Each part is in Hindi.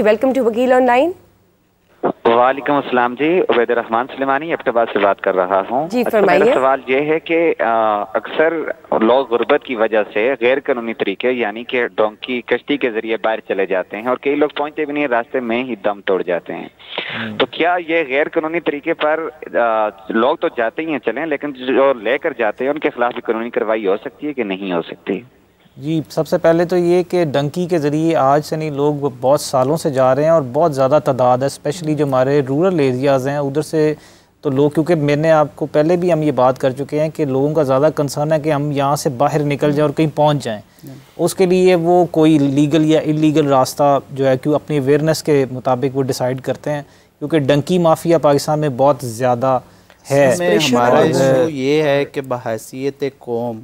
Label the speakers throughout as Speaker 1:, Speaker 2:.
Speaker 1: वेलकम टू वकील ऑनलाइन
Speaker 2: वालेकुम अस्सलाम जी उबैद रहमान सलेमानी अब्तबाद से बात कर रहा हूँ अच्छा, मेरा सवाल ये है कि अक्सर लोग गुर्बत की वजह से गैर कानूनी तरीके यानी कि डोंकी कश्ती के जरिए बाहर चले जाते हैं और कई लोग पहुंचते भी नहीं रास्ते में ही दम तोड़ जाते हैं
Speaker 3: हम्म। तो क्या
Speaker 2: ये गैर कानूनी तरीके पर लोग तो जाते ही हैं चले लेकिन जो लेकर जाते हैं उनके खिलाफ भी कानूनी कार्रवाई हो सकती है कि नहीं हो सकती जी सबसे पहले तो ये कि डंकी के ज़रिए आज से नहीं लोग बहुत सालों से जा रहे हैं और बहुत ज़्यादा तादाद है स्पेशली जो हमारे रूरल एरियाज़ हैं उधर से तो लोग क्योंकि मैंने आपको पहले भी हम ये बात कर चुके हैं कि लोगों का ज़्यादा कंसर्न है कि हम यहाँ से बाहर निकल जाएं और कहीं पहुँच जाएँ उसके लिए वो कोई लीगल या इलीगल रास्ता जो है कि अपनी अवेयरनेस के मुताबिक वो डिसाइड करते हैं क्योंकि डंकी माफिया पाकिस्तान में बहुत ज़्यादा
Speaker 4: है हमारा
Speaker 5: ये है कि बहसीत कौम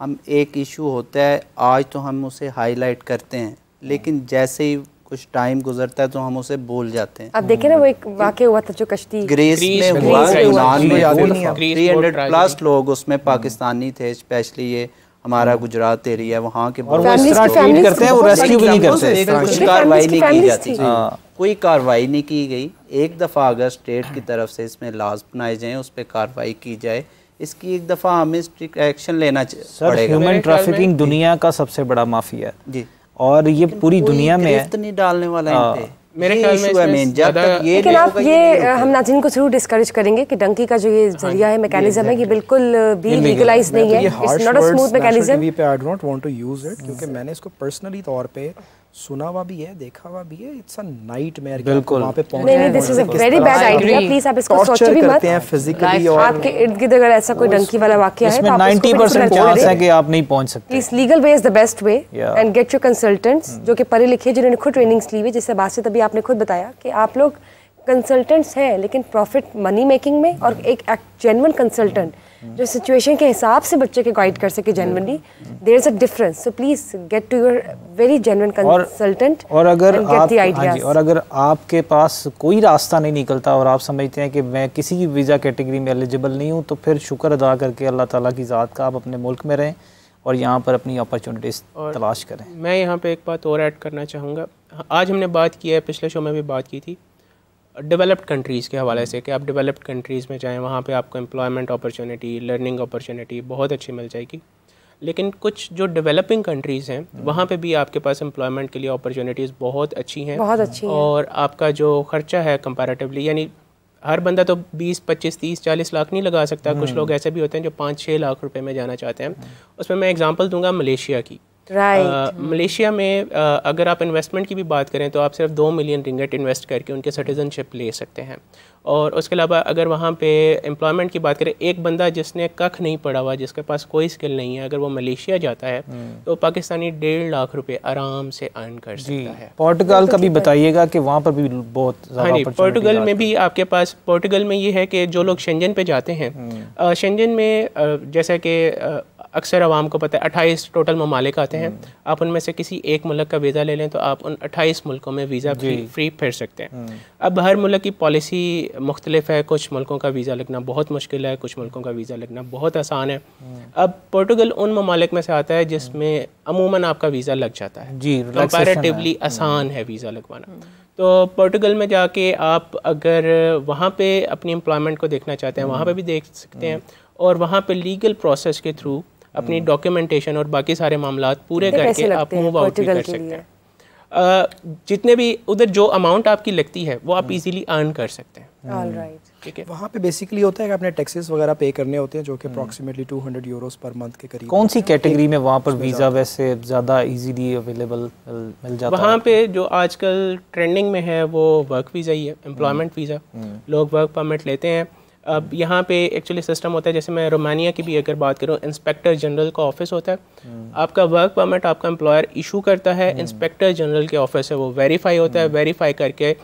Speaker 5: हम एक इशू होता है आज तो हम उसे हाईलाइट करते हैं लेकिन जैसे ही कुछ टाइम गुजरता है तो हम उसे भूल जाते हैं अब देखे
Speaker 1: ना वो एक वाक्य हुआ था जो कश्ती ग्रीस में हुआ यूनान में
Speaker 5: थ्री हंड्रेड प्लस लोग उसमें हम्म। पाकिस्तानी थे स्पेशली ये हमारा हम्म। गुजरात एरिया वहाँ के और फैमिली करते हैं रेस्क्यू भी नहीं करते कुछ कार्रवाई नहीं की जाती हाँ। कोई कार्रवाई नहीं की गई एक दफ़ा अगर स्टेट की तरफ से इसमें लाज बनाए जाए उस पर कार्रवाई की जाए इसकी एक दफ़ा हमें स्ट्रिक्ट एक्शन लेना चाहिए ह्यूमन
Speaker 2: ट्रैफिकिंग दुनिया का सबसे बड़ा माफिया है जी और ये पूरी दुनिया में
Speaker 4: नहीं डालने वाला है हाँ। मेरे ख्याल में जब तक ये लेकिन आप ये
Speaker 1: हम नाजिन को जरूर डिस्करेज करेंगे कि डंकी का जो ये हाँ जरिया है मैकेनिज्म है ये बिल्कुल भी uh, लीगलाइज नहीं तो है it's not a smooth mechanism पे
Speaker 3: I don't want to use it क्योंकि मैंने इसको पर्सनली तौर पे सुना हुआ भी है देखा हुआ भी है इट्स अ नाइट मेयर बिल्कुल वहां पे पहुंच नहीं this is a very bad idea please आप इसको सोचो भी मत करते हैं
Speaker 1: फिजिकली और आपके इर्द-गिर्द अगर ऐसा कोई डंकी वाला वाक्य है तो आप 90% चांस है कि
Speaker 2: आप नहीं पहुंच सकते
Speaker 1: इस legal way is the best way and get your consultants जो कि पढ़े लिखे जिन्होंने खुद ट्रेनिंग्स ली हुई जैसे बासित अभी आपने खुद बताया कि आप लोग कंसल्टेंट्स हैं लेकिन प्रॉफिट मनी मेकिंग में और एक जेन्युइन कंसल्टेंट जो सिचुएशन के हिसाब से बच्चे के गाइड कर सके genuinely there is a difference so please get to your very genuine consultant
Speaker 2: और अगर आप हाँ और अगर आपके पास कोई रास्ता नहीं निकलता और आप समझते हैं कि मैं किसी भी वीज़ा कैटेगरी में एलिजिबल नहीं हूँ तो फिर शुक्र अदा करके अल्लाह ताला की ज़ात का आप अपने मुल्क में रहें और यहाँ पर अपनी अपॉर्चुनिटीज़ तलाश करें
Speaker 4: मैं यहाँ पर एक बात और ऐड करना चाहूँगा आज हमने बात की है पिछले शो में भी बात की थी डेवलप्ड कंट्रीज़ के हवाले से कि आप डेवलप्ड कंट्रीज़ में जाएँ वहाँ पर आपको एम्प्लॉयमेंट अपॉर्चुनिटी लर्निंग अपॉर्चुनिटी बहुत अच्छी मिल जाएगी लेकिन कुछ जो डेवलपिंग कंट्रीज़ हैं हम्म। वहाँ पे भी आपके पास एम्प्लॉयमेंट के लिए अपॉर्चुनिटीज़ बहुत अच्छी हैं बहुत अच्छी और है। आपका जो खर्चा है कंपेरेटिवली यानी हर बंदा तो 20, 25, 30, 40 लाख नहीं लगा सकता कुछ हम्म। लोग ऐसे भी होते हैं जो पाँच छः लाख रुपए में जाना चाहते हैं हम्म। उसमें मैं एग्जांपल दूंगा मलेशिया की
Speaker 1: राइट
Speaker 4: मलेशिया uh, hmm. में uh, अगर आप इन्वेस्टमेंट की भी बात करें तो आप सिर्फ दो मिलियन रिंगेट इन्वेस्ट करके उनके सिटीज़नशिप ले सकते हैं और उसके अलावा अगर वहाँ पे एम्प्लॉयमेंट की बात करें एक बंदा जिसने कख नहीं पढ़ा हुआ जिसके पास कोई स्किल नहीं है अगर वो मलेशिया जाता है hmm. तो पाकिस्तानी डेढ़ लाख रुपए आराम से अर्न कर सकता है पोर्टुगल तो का भी बताइएगा
Speaker 2: कि वहाँ पर भी बहुत हाँ जी पोर्टुगल में
Speaker 4: भी आपके पास पोर्टुगल में ये है कि जो लोग शंजन पे जाते हैं शंजन hmm. uh, में जैसा कि अक्सर आवाम को पता है अट्ठाईस टोटल ममालिक आते हैं हम्म। आप उनमें से किसी एक मुल्क का वीज़ा ले लें तो आप उन अट्ठाईस मुल्कों में वीज़ा फ्री फ्री फिर सकते हैं हम्म। अब हर मुल्क की पॉलिसी मुख्तलिफ है कुछ मुल्कों का वीज़ा लगना बहुत मुश्किल है कुछ मुल्कों का वीज़ा लगना बहुत आसान है हम्म। अब पोर्टुगल उन ममालिक में से आता है जिसमें अमूमन आपका वीज़ा लग जाता है जी कंपेरेटिवली आसान है वीज़ा लगवाना तो पोर्टुगल में जाके आप अगर वहाँ पे अपनी एम्प्लॉयमेंट को देखना चाहते हैं वहाँ पे भी देख सकते हैं और वहाँ पे लीगल प्रोसेस के थ्रू अपनी डॉक्यूमेंटेशन हम्म। और बाकी सारे मामला पूरे करके आप मूव आउट भी कर सकते हैं जितने भी उधर जो अमाउंट आपकी लगती है वो आप इजीली हम्म। अर्न कर सकते हैं हम्म।
Speaker 3: ठीक है वहाँ पे बेसिकली होता है कि आपने टैक्सेस वगैरह पे करने होते हैं जो कि अप्रॉक्सीमेटली 200 यूरोस पर मंथ के करीब कौन सी कैटेगरी में वहाँ पर वीज़ा
Speaker 2: वैसे ज़्यादा इजीली अवेलेबल मिल जाता है वहाँ
Speaker 4: पे जो आजकल ट्रेंडिंग में है वो वर्क वीज़ा ही है एम्प्लॉयमेंट वीज़ा लोग वर्क परमिट लेते हैं अब यहाँ पे एक्चुअली सिस्टम होता है जैसे मैं रोमानिया की भी अगर बात करूँ इंस्पेक्टर जनरल का ऑफिस होता है हम्म। आपका वर्क परमिट आपका एम्प्लॉयर इशू करता है इंस्पेक्टर हम्म। जनरल के ऑफिस है वो वेरीफाई होता है वेरीफाई हम्म। करके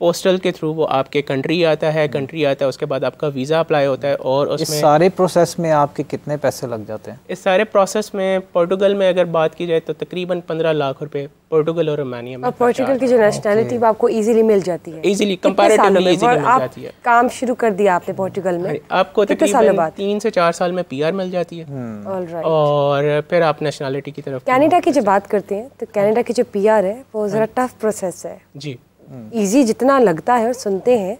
Speaker 4: पोस्टल के थ्रू वो आपके कंट्री आता है कंट्री आता है उसके बाद आपका वीज़ा अप्लाई होता है और उसमें इस सारे
Speaker 2: प्रोसेस में आपके कितने पैसे लग जाते हैं
Speaker 4: इस सारे प्रोसेस में पोर्टुगल में अगर बात की जाए तो तकरीबन पंद्रह लाख रुपए पोर्टुगल और रोमानिया में पोर्टुगल की जो नेशनलिटी
Speaker 1: आपको इजीली मिल जाती है इजीली कंपैरेटिवली इजीली मिल जाती है काम शुरू कर दिया आपने पोर्टुगल में
Speaker 4: आपको तकरीबन तीन से चार साल में पीआर मिल जाती है हम्म। और फिर आप नेशनलिटी की तरफ
Speaker 1: कनाडा की जब बात करते हैं तो कनाडा की जो पीआर है वो हाँ। ज़रा टफ प्रोसेस है जी इजी हम्म। जितना लगता है और सुनते हैं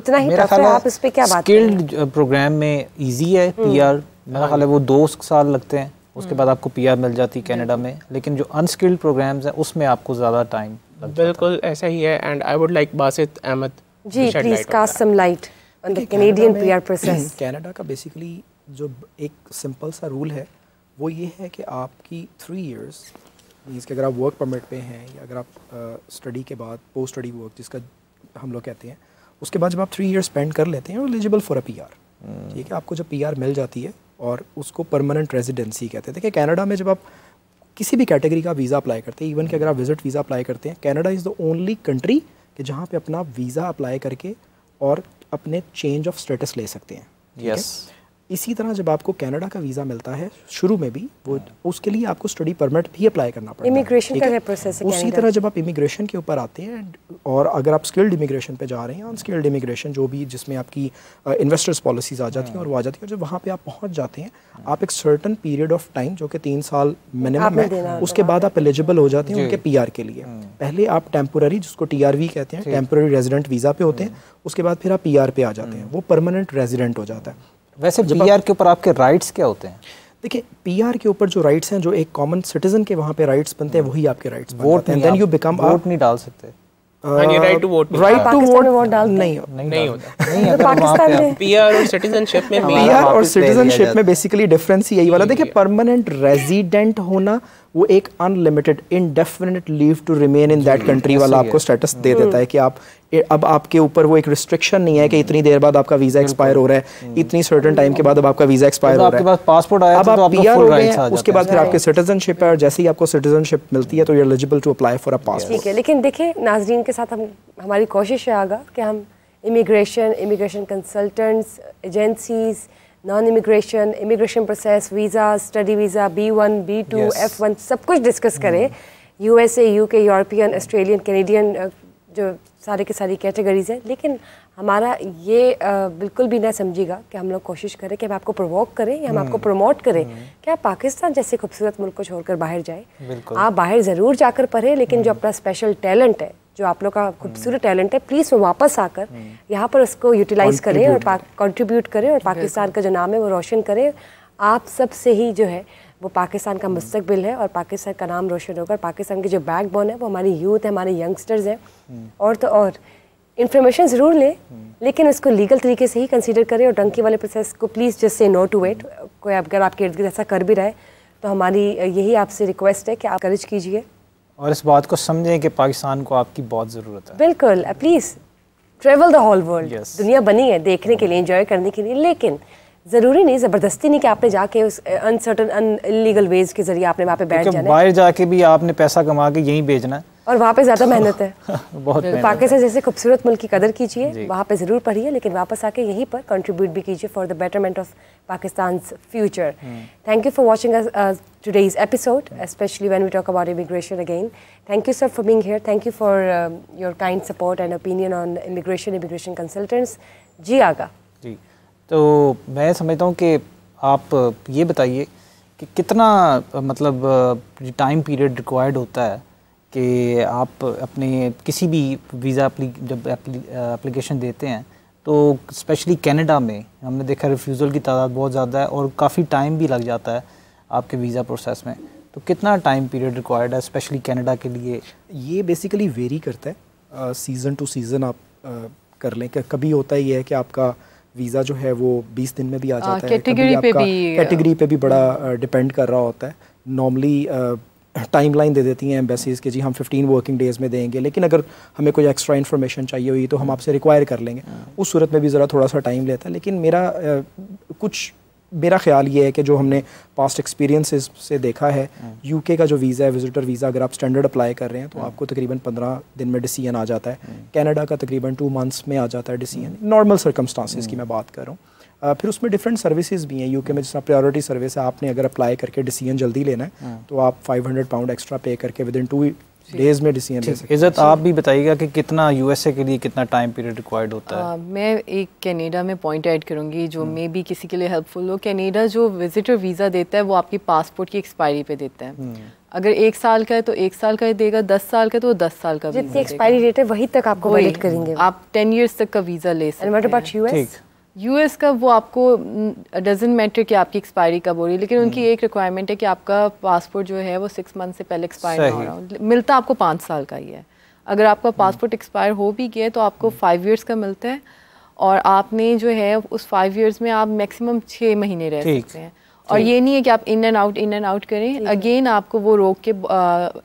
Speaker 4: उतना ही टफ है आप इस पे क्या बात स्किल्ड
Speaker 2: प्रोग्राम में इजी है पीआर हम्म। मेरा हाँ। ख्याल है वो दो साल लगते हैं उसके हम्म। बाद आपको पीआर मिल जाती है कनाडा में लेकिन जो अनस्किल्ड प्रोग्राम्स हैं उसमें आपको ज़्यादा टाइम
Speaker 4: बिल्कुल ऐसा ही है and I would like Basit Ahmad
Speaker 1: ji please cast some light on the Canadian PR process
Speaker 3: Canada का बेसिकली जो एक सिंपल सा रूल है वो ये है कि आपकी थ्री इयर्स मीन्स कि अगर आप वर्क परमिट पे हैं या अगर आप स्टडी के बाद पोस्ट स्टडी वर्क जिसका हम लोग कहते हैं उसके बाद जब आप थ्री ईयर स्पेंड कर लेते हैं eligible for a P R ठीक है आपको जब पी मिल जाती है और उसको परमानेंट रेजिडेंसी कहते हैं देखिए कैनेडा में जब आप किसी भी कैटेगरी का वीज़ा अप्लाई करते हैं इवन कि अगर आप विजिट वीज़ा अप्लाई करते हैं Canada is the only country कि जहाँ पे अपना वीज़ा अप्लाई करके और अपने चेंज ऑफ स्टेटस ले सकते हैं यस yes. इसी तरह जब आपको कनाडा का वीज़ा मिलता है शुरू में भी वो उसके लिए आपको स्टडी परमिट भी अप्लाई करना पड़ता है
Speaker 1: इमिग्रेशन का है प्रोसेस उसी तरह जब
Speaker 3: आप इमिग्रेशन के ऊपर आते हैं और अगर आप स्किल्ड इमिग्रेशन पे जा रहे हैं अनस्किल्ड इमिग्रेशन जो भी जिसमें आपकी इन्वेस्टर्स पॉलिसीज आ जाती हैं और वो आ जाती और जब वहाँ पर आप पहुँच जाते हैं आप एक सर्टन पीरियड ऑफ टाइम जो कि तीन साल मिनिमम है तो उसके बाद आप एलिजिबल हो जाते हैं उनके पी के लिए हम्म। पहले आप टेम्पोरी जिसको टी कहते हैं टेम्पोरी रेजिडेंट वीज़ा पे होते हैं हम्म। उसके बाद फिर आप पी पे आ जाते हैं हम्म। वो परमानेंट रेजिडेंट हो जाता है वैसे पी के ऊपर आपके राइट्स क्या होते हैं देखिए पीआर के ऊपर जो राइट्स हैं जो एक कॉमन सिटीजन के वहाँ पे राइट्स बनते हैं hmm. वही आपके rights vote and then you become vote नहीं डाल सकते राइट टू वोट
Speaker 1: नहीं नहीं होता
Speaker 4: और सिटीजनशिप में
Speaker 3: बेसिकली डिफरेंस यही वाला देखिए परमानेंट रेजिडेंट होना वो एक unlimited indefinite leave to remain in that country वाला आपको स्टेटस दे हम्म। देता है कि आप अब आपके ऊपर वो एक रिस्ट्रिक्शन नहीं है कि इतनी देर बाद आपका वीजा एक्सपायर हो रहा है हम्म। इतनी सर्टन टाइम के बाद अब आपका वीजा एक्सपायर हो रहा है
Speaker 2: पासपोर्ट आया अब तो आप पी हो गए
Speaker 3: उसके बाद फिर आपके सिटीजनशिप है और जैसे ही आपको सिटीजनशिप मिलती है तो you eligible to apply for a passport ठीक
Speaker 1: है लेकिन देखिए नाजरीन के साथ हम हमारी कोशिश है आगा कि हम immigration immigration consultants agencies non immigration immigration process visa study visa B one B two F one सब कुछ डिस्कस करें U S A U K European Australian Canadian जो सारे के सारी कैटेगरीज़ हैं लेकिन हमारा ये बिल्कुल भी ना समझिएगा कि हम लोग कोशिश करें कि हम आपको प्रोवोक करें या हम आपको प्रमोट हम्म। करें हम्म। कि आप पाकिस्तान जैसे खूबसूरत मुल्क को छोड़कर बाहर जाए आप बाहर ज़रूर जाकर पढ़ें लेकिन जो हम्म। अपना स्पेशल टैलेंट है जो आप लोग का खूबसूरत टैलेंट है प्लीज़ वो वापस आकर यहाँ पर उसको यूटिलाइज़ करें और कंट्रीब्यूट करें और पाकिस्तान का जो नाम है वो रोशन करें आप सब से ही जो है वो पाकिस्तान का मुस्तबिल है और पाकिस्तान का नाम रोशन होगा पाकिस्तान की जो बैक बोन है वो हमारे यूथ है हमारे यंगस्टर्स हैं हम्म। और तो और इन्फॉर्मेशन ज़रूर लें हम्म। लेकिन उसको लीगल तरीके से ही कंसिडर करें और डंकी वाले प्रोसेस को please just say no to wait कोई अगर आपके इर्द गिर्द ऐसा कर भी रहा है तो हमारी यही आपसे रिक्वेस्ट है कि आप करेज कीजिए
Speaker 2: और इस बात को समझें कि पाकिस्तान को आपकी बहुत ज़रूरत
Speaker 1: है बिल्कुल please travel the whole world दुनिया बनी है देखने के लिए इंजॉय करने के लिए लेकिन ज़रूरी नहीं ज़बरदस्ती नहीं कि आपने जाके उस अनसर्टन अन लीगल वेज के जरिए आपने वहाँ पे बैठ जाना बाहर
Speaker 2: जाके भी आपने पैसा कमा के यहीं भेजना है
Speaker 1: और वहाँ पे ज़्यादा तो मेहनत है
Speaker 2: बहुत पाकिस्तान
Speaker 1: जैसे खूबसूरत मुल्क की कदर कीजिए वहाँ पे ज़रूर पढ़िए लेकिन वापस आके यहीं पर कंट्रीब्यूट भी कीजिए for the betterment of Pakistan future thank you for watching is episode specially when we talk about immigration again thank you sir for being here thank you for your kind support and opinion on immigration immigration consultants ji Agha
Speaker 2: तो मैं समझता हूँ कि आप ये बताइए कि कितना मतलब टाइम पीरियड रिक्वायर्ड होता है कि आप अपने किसी भी वीज़ा जब एप्लीकेशन देते हैं तो स्पेशली कनाडा में हमने देखा रिफ्यूज़ल की तादाद बहुत ज़्यादा है और काफ़ी टाइम भी लग जाता है आपके वीज़ा प्रोसेस में
Speaker 3: तो कितना टाइम पीरियड रिक्वायर्ड है स्पेशली कनाडा के लिए ये बेसिकली वेरी करता है सीज़न टू सीज़न आप आ, कर लें कभी होता ही है कि आपका वीज़ा जो है वो 20 दिन में भी आ जाता आ, है कैटेगरी पे भी कैटेगरी uh, पे भी बड़ा डिपेंड uh, कर रहा होता है नॉर्मली टाइम लाइन दे देती हैं एम्बेसीज़ के जी हम 15 वर्किंग डेज़ में देंगे लेकिन अगर हमें कोई एक्स्ट्रा इन्फॉर्मेशन चाहिए हुई तो हम आपसे रिक्वायर कर लेंगे हाँ। उस सूरत में भी ज़रा थोड़ा सा टाइम लेता है लेकिन मेरा uh, कुछ मेरा ख्याल ये है कि जो हमने पास्ट एक्सपीरियंसेस से देखा है यूके हम्म। का जो वीज़ा है विजिटर वीज़ा अगर आप स्टैंडर्ड अप्लाई कर रहे हैं तो हम्म। आपको तकरीबन पंद्रह दिन में डिसीजन आ जाता है कनाडा हम्म। का तकरीबन टू मंथ्स में आ जाता है डिसीजन नॉर्मल सर्कमस्टांसिस की मैं बात कर रहा हूँ फिर उसमें डिफरेंट सर्विसेज भी हैं यूके में जिस प्रायोरिटी सर्विस है आपने अगर अप्लाई करके डिसीजन जल्दी लेना है तो आप 500 पाउंड एक्स्ट्रा पे करके विद इन टू डेज में डिसीजन ले सकते इज़्ज़त आप
Speaker 2: भी बताइएगा कि कितना यूएसए के लिए कितना टाइम पीरियड रिक्वायर्ड होता है
Speaker 1: मैं एक कनाडा में पॉइंट ऐड करूँगी जो मे हम्म। भी किसी के लिए हेल्पफुल हो कनाडा जो विजिटर वीज़ा देता है वो आपकी पासपोर्ट की एक्सपायरी पे देता है हम्म। अगर एक साल का है तो एक साल का ही देगा दस साल का तो दस साल का जितनी एक्सपायरी डेट है वही तक आपको वैलिड करेंगे आप टेन ईयर्स तक का वीज़ा ले सकते हैं यूएस का वो आपको डजेंट मैटर कि आपकी एक्सपायरी कब हो रही है लेकिन उनकी हम्म। एक रिक्वायरमेंट है कि आपका पासपोर्ट जो है वो सिक्स मंथ से पहले एक्सपायर हो रहा हो मिलता आपको पाँच साल का ही है अगर आपका पासपोर्ट हम्म। एक्सपायर हो भी गया तो आपको फाइव हम्म। ईयर्स का मिलता है और आपने जो है उस फाइव ईयर्स में आप मैक्सिमम छः महीने रह सकते हैं और ये नहीं है कि आप in and out in and out करें अगेन आपको वो रोक के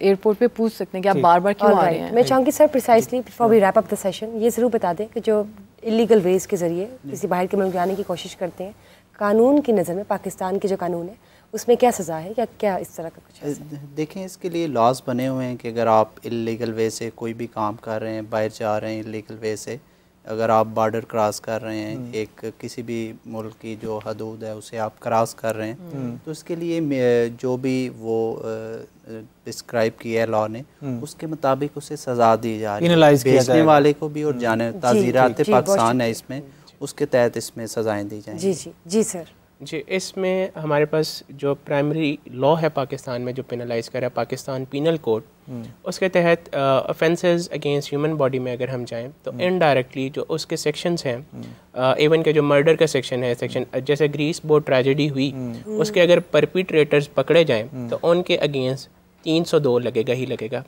Speaker 1: एयरपोर्ट पे पूछ सकते हैं कि आप बार बार क्यों आ रहे हैं मैं चाहूँगी sir precisely before we wrap up the session ये ज़रूर बता दें कि जो इलीगल वेज के ज़रिए किसी बाहर के मुल्क जाने की कोशिश करते हैं कानून की नज़र में पाकिस्तान के जो कानून है उसमें क्या सज़ा है या क्या इस तरह का कुछ
Speaker 5: देखें इसके लिए लॉज बने हुए हैं कि अगर आप इलीगल वे से कोई भी काम कर रहे हैं बाहर जा रहे हैं इलीगल वे से अगर आप बॉर्डर क्रॉस कर रहे हैं हम्म। एक किसी भी मुल्क की जो हदूद है उसे आप क्रॉस कर रहे हैं हम्म। तो उसके लिए जो भी वो डिस्क्राइब किया है लॉ ने हम्म। उसके मुताबिक उसे सजा दी जा रही है बेचने वाले को भी और हम्म। जाने ताजीरात पाकिस्तान है इसमें उसके तहत इसमें सजाएं दी जाएंगी जी
Speaker 4: जी जी सर जी इसमें हमारे पास जो प्राइमरी लॉ है पाकिस्तान में जो पेनलाइज कर रहा है पाकिस्तान पिनल कोड हम्म। उसके तहत ऑफेंसेस अगेंस्ट ह्यूमन बॉडी में अगर हम जाएं तो इनडायरेक्टली जो उसके सेक्शंस हैं इवन के जो मर्डर का सेक्शन है सेक्शन जैसे ग्रीस बोर्ड ट्रेजेडी हुई उसके अगर परपीट्रेटर्स पकड़े जाएं तो उनके अगेंस्ट तीन सौ दो लगेगा ही लगेगा